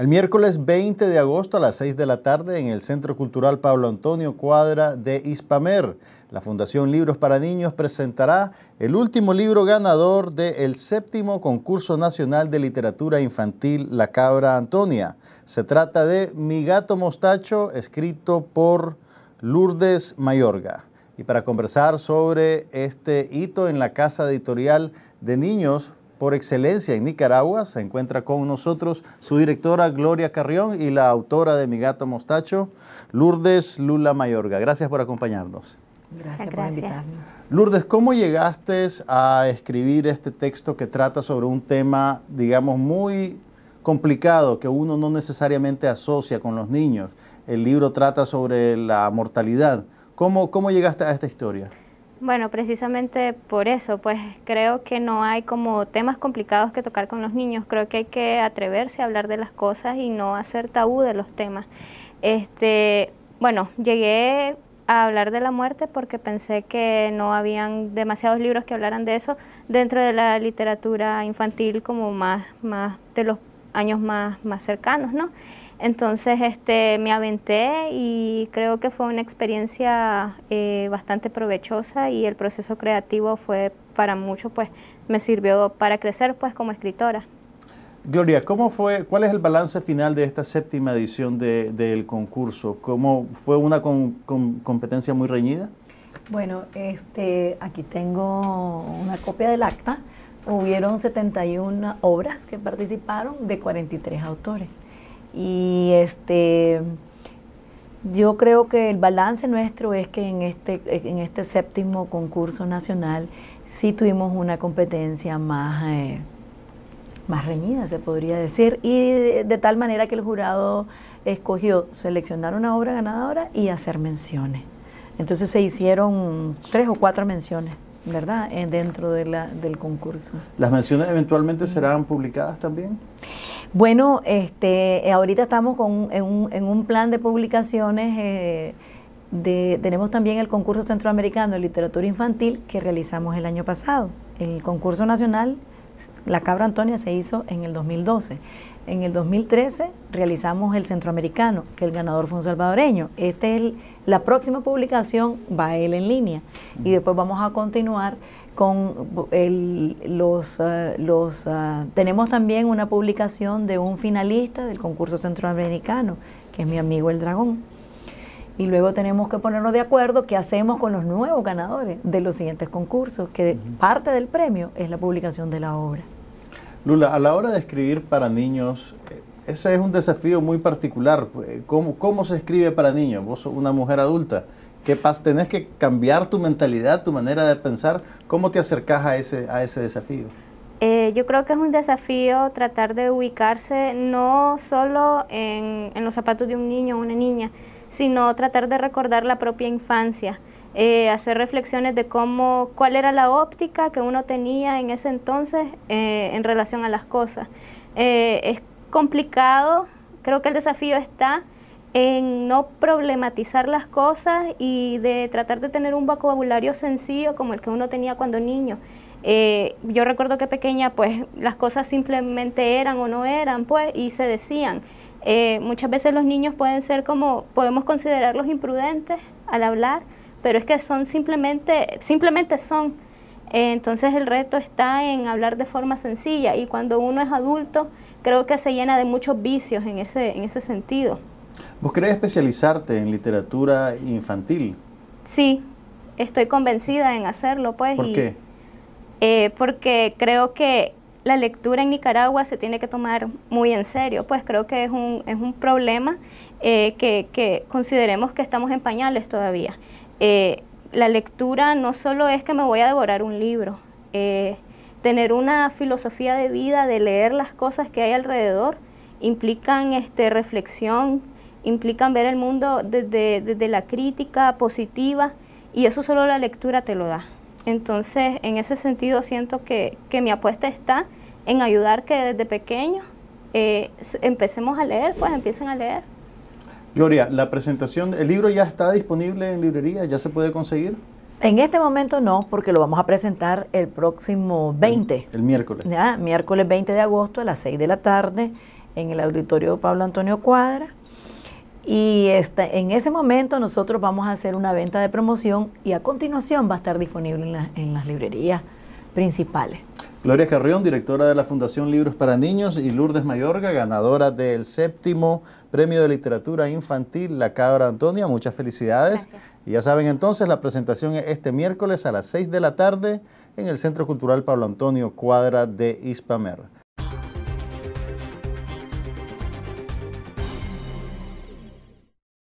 El miércoles 20 de agosto a las 6 de la tarde en el Centro Cultural Pablo Antonio Cuadra de Ispamer, la Fundación Libros para Niños presentará el último libro ganador del séptimo concurso nacional de literatura infantil La Cabra Antonia. Se trata de Mi gato mostacho, escrito por Lourdes Mayorga. Y para conversar sobre este hito en la casa editorial de niños, por excelencia en Nicaragua. Se encuentra con nosotros su directora Gloria Carrión y la autora de Mi Gato Mostacho, Lourdes Lula Mayorga. Gracias por acompañarnos. Gracias, por invitarnos. Lourdes, ¿cómo llegaste a escribir este texto que trata sobre un tema, digamos, muy complicado que uno no necesariamente asocia con los niños? El libro trata sobre la mortalidad. ¿Cómo, cómo llegaste a esta historia? Bueno, precisamente por eso, pues creo que no hay como temas complicados que tocar con los niños, creo que hay que atreverse a hablar de las cosas y no hacer tabú de los temas. Este, bueno, llegué a hablar de la muerte porque pensé que no habían demasiados libros que hablaran de eso dentro de la literatura infantil como más, más de los años más, más cercanos, ¿no? Entonces este, me aventé y creo que fue una experiencia eh, bastante provechosa y el proceso creativo fue para mucho, pues me sirvió para crecer pues como escritora. Gloria, ¿cómo fue, ¿cuál es el balance final de esta séptima edición del concurso? ¿Cómo fue una competencia muy reñida? Bueno, este, aquí tengo una copia del acta. Hubieron 71 obras que participaron de 43 autores. Y este, yo creo que el balance nuestro es que en este, en este séptimo concurso nacional sí tuvimos una competencia más, eh, más reñida, se podría decir, y de, tal manera que el jurado escogió seleccionar una obra ganadora y hacer menciones. Entonces se hicieron tres o cuatro menciones, ¿verdad?, eh, dentro de del concurso. ¿Las menciones eventualmente serán publicadas también? Bueno, este, ahorita estamos con, en, un, en un plan de publicaciones. Eh, de, tenemos también el concurso centroamericano de literatura infantil que realizamos el año pasado. El concurso nacional, la cabra Antonia, se hizo en el 2012. En el 2013 realizamos el centroamericano, que el ganador fue un salvadoreño. Este es la próxima publicación, va él en línea. Y después vamos a continuar los, ah, ah, tenemos también una publicación de un finalista del concurso centroamericano, que es mi amigo el dragón. Y luego tenemos que ponernos de acuerdo qué hacemos con los nuevos ganadores de los siguientes concursos, que parte del premio es la publicación de la obra. Lula, a la hora de escribir para niños, eh, ese es un desafío muy particular. Eh, ¿Cómo, cómo se escribe para niños? Vos sos una mujer adulta ¿Qué Tenés que cambiar tu mentalidad, tu manera de pensar. ¿Cómo te acercas a ese, a ese desafío? Eh, yo creo que es un desafío tratar de ubicarse no solo en, en los zapatos de un niño o una niña, sino tratar de recordar la propia infancia, eh, hacer reflexiones de cómo, cuál era la óptica que uno tenía en ese entonces eh, en relación a las cosas. es complicado, creo que el desafío está en no problematizar las cosas y de tratar de tener un vocabulario sencillo como el que uno tenía cuando niño. Eh, yo recuerdo que pequeña, pues las cosas simplemente eran o no eran, pues, y se decían. Eh, muchas veces los niños pueden ser como, podemos considerarlos imprudentes al hablar, pero es que son simplemente, simplemente son. Eh, entonces el reto está en hablar de forma sencilla y cuando uno es adulto, creo que se llena de muchos vicios en ese, en ese sentido. ¿Vos querés especializarte en literatura infantil? Sí, estoy convencida en hacerlo, pues. ¿Por qué? Eh, porque creo que la lectura en Nicaragua se tiene que tomar muy en serio, pues creo que es un, es un problema eh, que, que, consideremos que estamos en pañales todavía. Eh, la lectura no solo es que me voy a devorar un libro, tener una filosofía de vida, de leer las cosas que hay alrededor, implican este, reflexión, implican ver el mundo desde, la crítica positiva y eso solo la lectura te lo da. Entonces, en ese sentido siento que, mi apuesta está en ayudar que desde pequeños eh, empecemos a leer, pues empiecen a leer. Gloria, la presentación, ¿el libro ya está disponible en librería? ¿Ya se puede conseguir? En este momento no, porque lo vamos a presentar el próximo 20. El, miércoles. Miércoles 20 de agosto a las 6 de la tarde en el auditorio Pablo Antonio Cuadra. Y en ese momento nosotros vamos a hacer una venta de promoción y a continuación va a estar disponible en, las librerías principales. Gloria Carrión, directora de la Fundación Libros para Niños, y Lourdes Mayorga, ganadora del séptimo Premio de Literatura Infantil La Cabra Antonia. Muchas felicidades. Y ya saben entonces, la presentación es este miércoles a las 6 de la tarde en el Centro Cultural Pablo Antonio Cuadra de Ispamer.